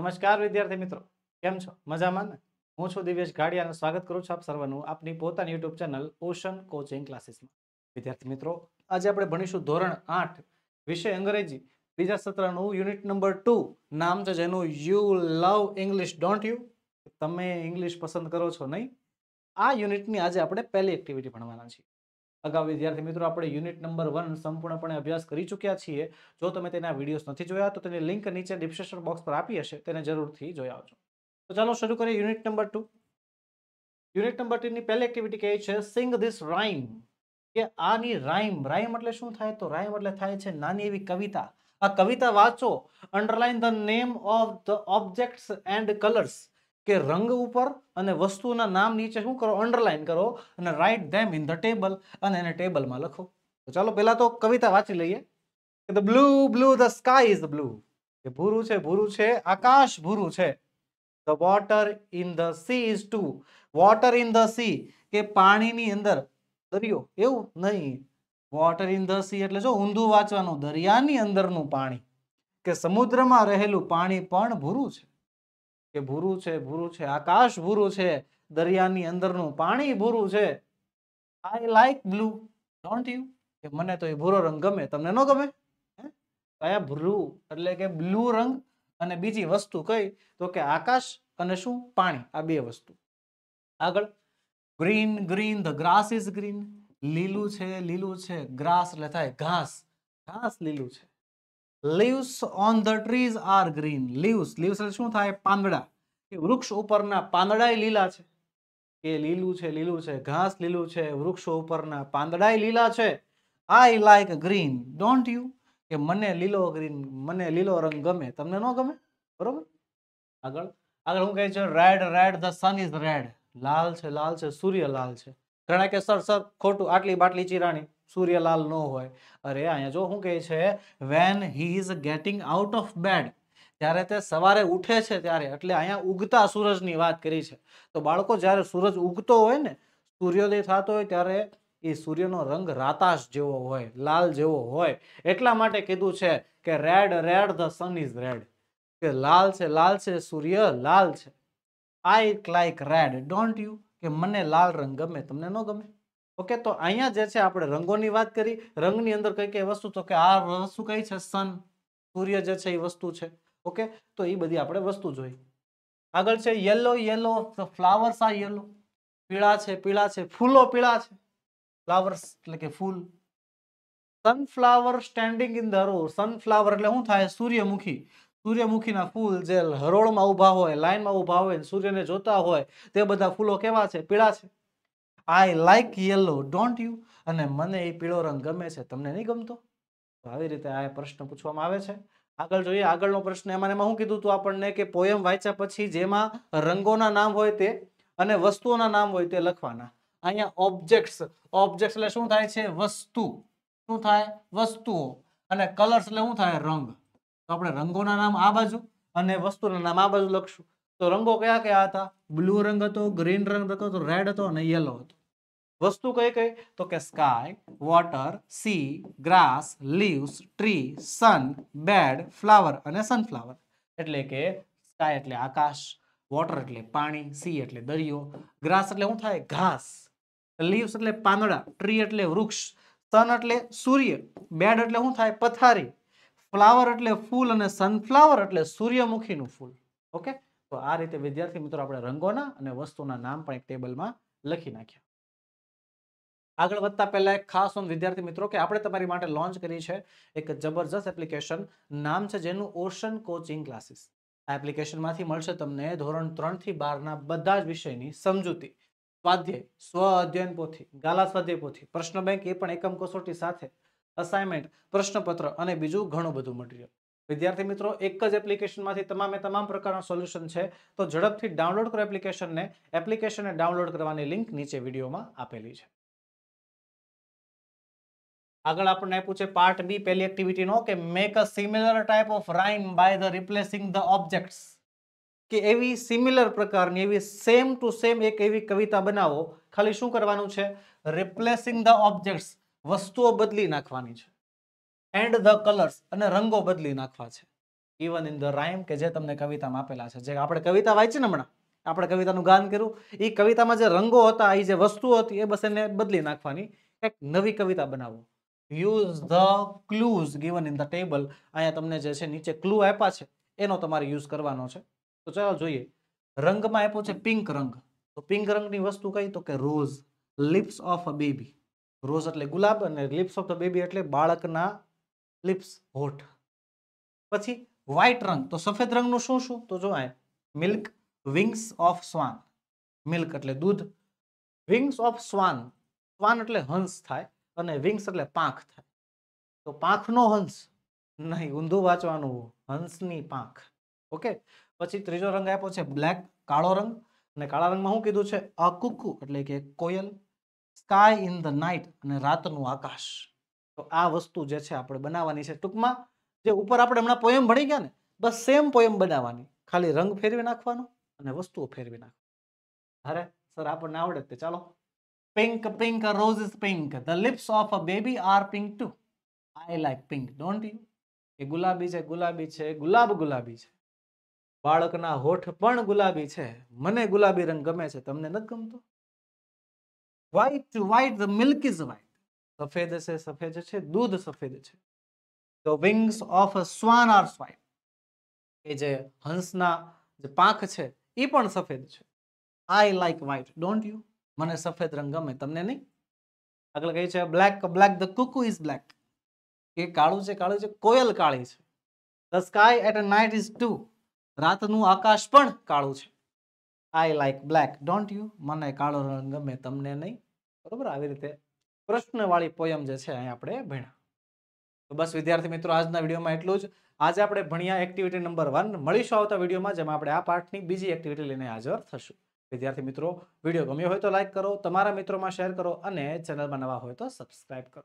નમસ્કાર વિદ્યાર્થી મિત્રો કેમ છો મજામાં ને હું છું દિવેશ ઘાડિયાનું સ્વાગત કરું છું આપ સર્વનું આપની પોતાની યુટ્યુબ ચેનલ ઓશન કોચિંગ ક્લાસીસમાં વિદ્યાર્થી મિત્રો આજે આપણે ભણીશું ધોરણ આઠ વિષય અંગ્રેજી બીજા સત્રનું યુનિટ નંબર ટુ નામ છે જેનું you love English don't you તમે ઇંગ્લિશ પસંદ કરો છો નહીં આ યુનિટની આજે આપણે પહેલી એક્ટિવિટી ભણવાના છીએ અગાઉ વિદ્યાર્થી મિત્રો આપણે યુનિટ નંબર વન સંપૂર્ણપણે અભ્યાસ કરી ચૂક્યા છીએ જો તમે તેના વિડીયોઝ નથી જોયા તો તેની લિંક નીચે ડિસ્ક્રિપ્શન બોક્સ પર આપી હશે તેને જરૂરથી જોઈ આવજો તો ચાલો શરૂ કરીએ unit number two unit number ટુની પહેલી એક્ટિવિટી કહે છે સિંગ ધીસ રાઇમ કે આની રાઇમ રાઈમ એટલે શું થાય તો રાઈમ એટલે થાય છે નાની એવી કવિતા આ કવિતા વાંચો underline the name of the objects and colours કે રંગ ઉપર અને વસ્તુના નામ નીચે શું કરો અંડરલાઇન કરો અને write them in the table અને એને ટેબલમાં લખો તો ચાલો પહેલાં તો કવિતા વાંચી લઈએ કે the blue blue the sky is blue કે ભૂરું છે ભૂરું છે આકાશ ભૂરું છે the water in the sea is too water in the sea કે પાણીની અંદર દરિયો એવું નહીં વોટર ઇન ધ સી એટલે જો ઊંધું વાંચવાનું દરિયાની અંદરનું પાણી કે સમુદ્રમાં રહેલું પાણી પણ ભૂરું છે કે ભૂરું છે ભૂરું છે આકાશ ભૂરું છે દરિયાની અંદરનું પાણી ભૂરું છે I like blue don't you કે મને તો એ ભૂરો રંગ ગમે તમને ન ગમે કયા ભૂરું એટલે કે બ્લુ રંગ અને બીજી વસ્તુ કઈ તો કે આકાશ અને શું પાણી આ બે વસ્તુ આગળ green green the grass is green લીલું છે લીલું છે ગ્રાસ એટલે થાય ઘાસ ઘાસ લીલું છે leaves on the trees are green leaves leaves એટલે શું થાય પાંદડા કે વૃક્ષ ઉપરના પાંદડા લીલા છે કે લીલું છે લીલું છે ઘાસ લીલું છે વૃક્ષો ઉપરના પાંદડા લીલા છે I like green don't you કે મને લીલો ગ્રીન મને લીલો રંગ ગમે તમને ન ગમે બરોબર આગળ આગળ હું કહે છે red red the sun is red લાલ છે લાલ છે સૂર્ય લાલ છે ઘણા કે સર સર ખોટું આટલી બાટલી ચીરાણી સૂર્યલાલ નો હોય અરે અહીંયા જો શું કહે છે when he is getting out of bed જ્યારે તે સવારે ઉઠે છે ત્યારે એટલે અહીંયા ઉગતા સૂરજની વાત કરી છે તો બાળકો જ્યારે સૂરજ ઉગતો હોય ને સૂર્યોદય થતો હોય ત્યારે એ સૂર્યનો રંગ રાતાશ જેવો હોય લાલ જેવો હોય એટલા માટે કીધું છે કે red red the sun is red કે લાલ છે લાલ છે સૂર્ય લાલ છે I like red don't you કે મને લાલ રંગ ગમે તમને ન ગમે ઓકે તો અહીંયા જે છે આપણે રંગોની વાત કરી રંગની અંદર કઈ કઈ વસ્તુ તો કે આ વસ્તુ કઈ છે સન સૂર્ય જે છે એ વસ્તુ છે ઓકે તો એ બધી આપણે વસ્તુ જોઈ આગળ છે યલો યલો ફ્લાવર્સ આ યલો પીળા છે પીળા છે ફૂલો પીળા છે ફ્લાવર્સ એટલે કે ફૂલ sunflower standing in the row sunflower એટલે શું થાય સૂર્યમુખી સૂર્યમુખીના ફૂલ જે હરોળમાં ઊભા હોય લાઇનમાં ઊભા હોય સૂર્યને જોતા હોય તે બધા ફૂલો કેવા છે પીળા છે I like yellow don't you અને મને એ પીળો રંગ ગમે છે તમને નહીં ગમતો આવી રીતે આ પ્રશ્ન પૂછવામાં આવે છે આગળ જોઈએ આગળનો પ્રશ્ન એમાં એમાં શું કીધું હતું આપણને કે પોયમ વાંચ્યા પછી જેમાં રંગોના નામ હોય તે અને વસ્તુઓના નામ હોય તે લખવાના અહીંયા ઓબ્જેક્ટ્સ ઓબ્જેક્ટ્સ એટલે શું થાય છે વસ્તુ શું થાય વસ્તુઓ અને કલર્સ એટલે શું થાય રંગ તો આપણે રંગોના નામ આ બાજુ અને વસ્તુના નામ આ બાજુ લખશું તો રંગો કયા કયા હતા બ્લુ રંગ હતો ગ્રીન રંગ હતો રેડ હતો અને યલો હતો વસ્તુ કઈ કઈ તો કે sky water sea grass leaves tree sun bed flower અને સનફ્લાવર એટલે કે સ્કાય એટલે આકાશ વોટર એટલે પાણી સી એટલે દરિયો ગ્રાસ એટલે શું થાય ઘાસ લીવ્સ એટલે પાંદડા ટ્રી એટલે વૃક્ષ સન એટલે સૂર્ય બેડ એટલે શું થાય પથારી ફ્લાવર એટલે ફૂલ અને સનફ્લાવર એટલે સૂર્યમુખીનું ફૂલ ઓકે તો આ રીતે વિદ્યાર્થી મિત્રો આપણે રંગોના અને વસ્તુના નામ પણ એક ટેબલમાં લખી નાખ્યા આગળ વધતા પહેલા એક ખાસ નોંધ વિદ્યાર્થી મિત્રો કે આપણે તમારી માટે લોન્ચ કરી છે એક જબરજસ્ત એપ્લિકેશન નામ છે જેનું ઓશન કોચિંગ ક્લાસીસ આ એપ્લિકેશનમાંથી મળશે તમને ધોરણ ત્રણથી બારના બધા જ વિષયની સમજૂતી સ્વાધ્યાય સ્વ અધ્યયન પોથી ગાલા સ્વાધ્યાય પોથી પ્રશ્ન બેંક એ પણ એકમ કસોટી સાથે અસાઇનમેન્ટ પ્રશ્નપત્ર અને બીજું ઘણું બધું મટીરિયલ વિદ્યાર્થી મિત્રો એક જ એપ્લિકેશનમાંથી તમામે તમામ પ્રકારના સોલ્યુશન છે તો ઝડપથી ડાઉનલોડ કરો એપ્લિકેશનને એપ્લિકેશનને ડાઉનલોડ કરવાની લિંક નીચે વિડીયોમાં આપેલી છે આગળ આપણને પૂછે પાર્ટ બી પહેલી એક્ટિવિટીનો કે make a similar type of rhyme by the replacing the objects કે એવી સિમિલર પ્રકારની એવી સેમ ટુ સેમ એક એવી કવિતા બનાવો ખાલી શું કરવાનું છે રિપ્લેસિંગ ધ ઓબ્જેક્ટ્સ વસ્તુઓ બદલી નાખવાની છે એન્ડ ધ કલર્સ અને રંગો બદલી નાખવા છે ઇવન ઇન ધ રાઈમ કે જે તમને કવિતામાં આપેલા છે જે આપણે કવિતા વાંચી હમણાં આપણે કવિતાનું ગાન કર્યું એ કવિતામાં જે રંગો હતા એ જે વસ્તુઓ હતી એ બસ એને બદલી નાખવાની એક નવી કવિતા બનાવો use the clues given in the table અહીંયા તમને જે છે નીચે ક્લુ આપ્યા છે એનો તમારે યુઝ કરવાનો છે તો ચાલો જોઈએ રંગમાં આપ્યો છે પિંક રંગ તો પિંક રંગની વસ્તુ કઈ તો કે rose lips of a baby rose એટલે ગુલાબ અને લિપ્સ ઓફ ધ બેબી એટલે બાળકના લિપ્સ હોઠ પછી વ્હાઇટ રંગ તો સફેદ રંગનું શું શું તો જો આ milk wings of swan milk એટલે દૂધ વિંગ્સ ઓફ સ્વાન સ્વાન એટલે હંસ થાય અને વિંગ્સ એટલે પાંખ થાય તો પાંખનો હંસ નહીં ઊંધું વાંચવાનું હંસની પાંખ ઓકે પછી ત્રીજો રંગ આપ્યો છે બ્લેક કાળો રંગ અને કાળા રંગમાં શું કીધું છે અકુકુ એટલે કે કોયલ સ્કાય ઇન ધ નાઇટ અને રાતનું આકાશ તો આ વસ્તુ જે છે આપણે બનાવવાની છે ટૂંકમાં જે ઉપર આપણે હમણાં પોયમ ભણી ગયા ને બસ સેમ પોયમ બનાવવાની ખાલી રંગ ફેરવી નાખવાનો અને વસ્તુઓ ફેરવી નાખવાની અરે સર આપણને આવડે તે ચાલો pink pink rose is pink the lips of a baby are pink too I like pink don't you એ ગુલાબી છે ગુલાબી છે ગુલાબ ગુલાબી છે બાળકના હોઠ પણ ગુલાબી છે મને ગુલાબી રંગ ગમે છે તમને નથી ગમતો white white the milk is white સફેદ છે સફેદ છે દૂધ સફેદ છે the wings of a swan are white એ જે હંસના જે પાંખ છે એ પણ સફેદ છે I like white don't you મને સફેદ રંગ ગમે તમને નહીં આગળ કહે છે black black the cuckoo is black એ કાળું છે કાળું છે કોયલ કાળી છે the sky at a night is too રાતનું આકાશ પણ કાળું છે I like black don't you મને કાળો રંગ ગમે તમને નહીં બરોબર આવી રીતે પ્રશ્નવાળી પોયમ જે છે અહીં આપણે ભણ્યા તો બસ વિદ્યાર્થી મિત્રો આજના વિડીયોમાં એટલું જ આજે આપણે ભણ્યા એક્ટિવિટી નંબર વન મળીશું આવતા વિડીયોમાં જેમાં આપણે આ પાઠની બીજી એક્ટિવિટી લઈને હાજર થશું વિદ્યાર્થી મિત્રો વિડીયો ગમ્યો હોય તો લાઇક કરો તમારા મિત્રોમાં શેર કરો અને ચેનલમાં નવા હોય તો સબસ્ક્રાઈબ કરો